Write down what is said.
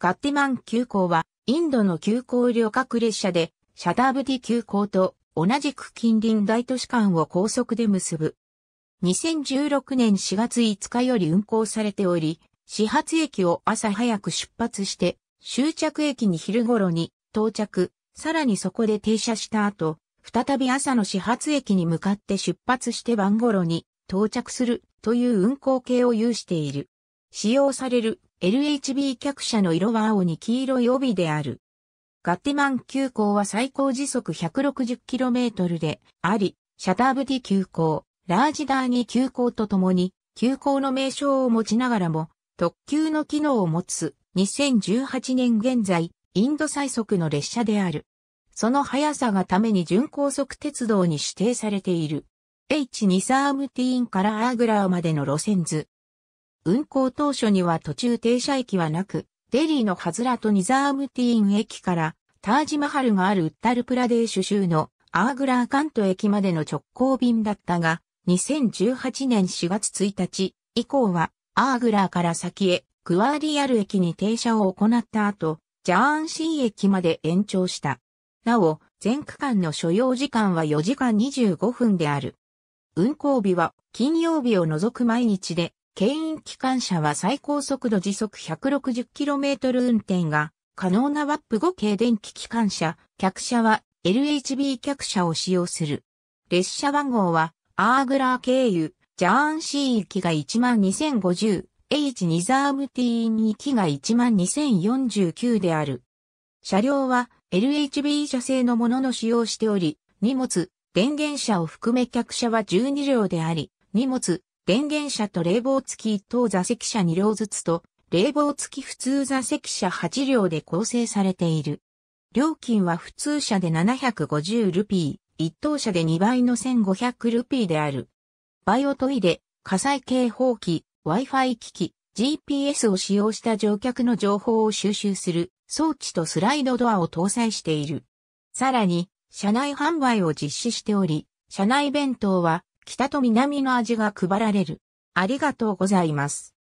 ガッティマン急行は、インドの急行旅客列車で、シャダブディ急行と同じく近隣大都市間を高速で結ぶ。2016年4月5日より運行されており、始発駅を朝早く出発して、終着駅に昼頃に到着、さらにそこで停車した後、再び朝の始発駅に向かって出発して晩頃に到着するという運行形を有している。使用される LHB 客車の色は青に黄色い帯である。ガッティマン急行は最高時速 160km であり、シャターブティ急行、ラージダーニ急行とともに、急行の名称を持ちながらも、特急の機能を持つ2018年現在、インド最速の列車である。その速さがために準高速鉄道に指定されている。H2 サームティーンからアーグラーまでの路線図、運行当初には途中停車駅はなく、デリーのハズラとニザームティーン駅からタージマハルがあるウッタルプラデーシュ州のアーグラーカント駅までの直行便だったが、2018年4月1日以降はアーグラーから先へクワーリアル駅に停車を行った後、ジャーンシー駅まで延長した。なお、全区間の所要時間は4時間25分である。運行日は金曜日を除く毎日で牽引機関車は最高速度時速 160km 運転が可能なワップ5系電気機関車、客車は LHB 客車を使用する。列車番号はアーグラー経由、ジャーン C 行きが12050、H2 ザーム T2 行きが12049である。車両は LHB 車製のものの使用しており、荷物、電源車を含め客車は12両であり、荷物、電源車と冷房付き一等座席車2両ずつと、冷房付き普通座席車8両で構成されている。料金は普通車で750ルピー、一等車で2倍の1500ルピーである。バイオトイレ、火災警報器、Wi-Fi 機器、GPS を使用した乗客の情報を収集する装置とスライドドアを搭載している。さらに、車内販売を実施しており、車内弁当は北と南の味が配られる。ありがとうございます。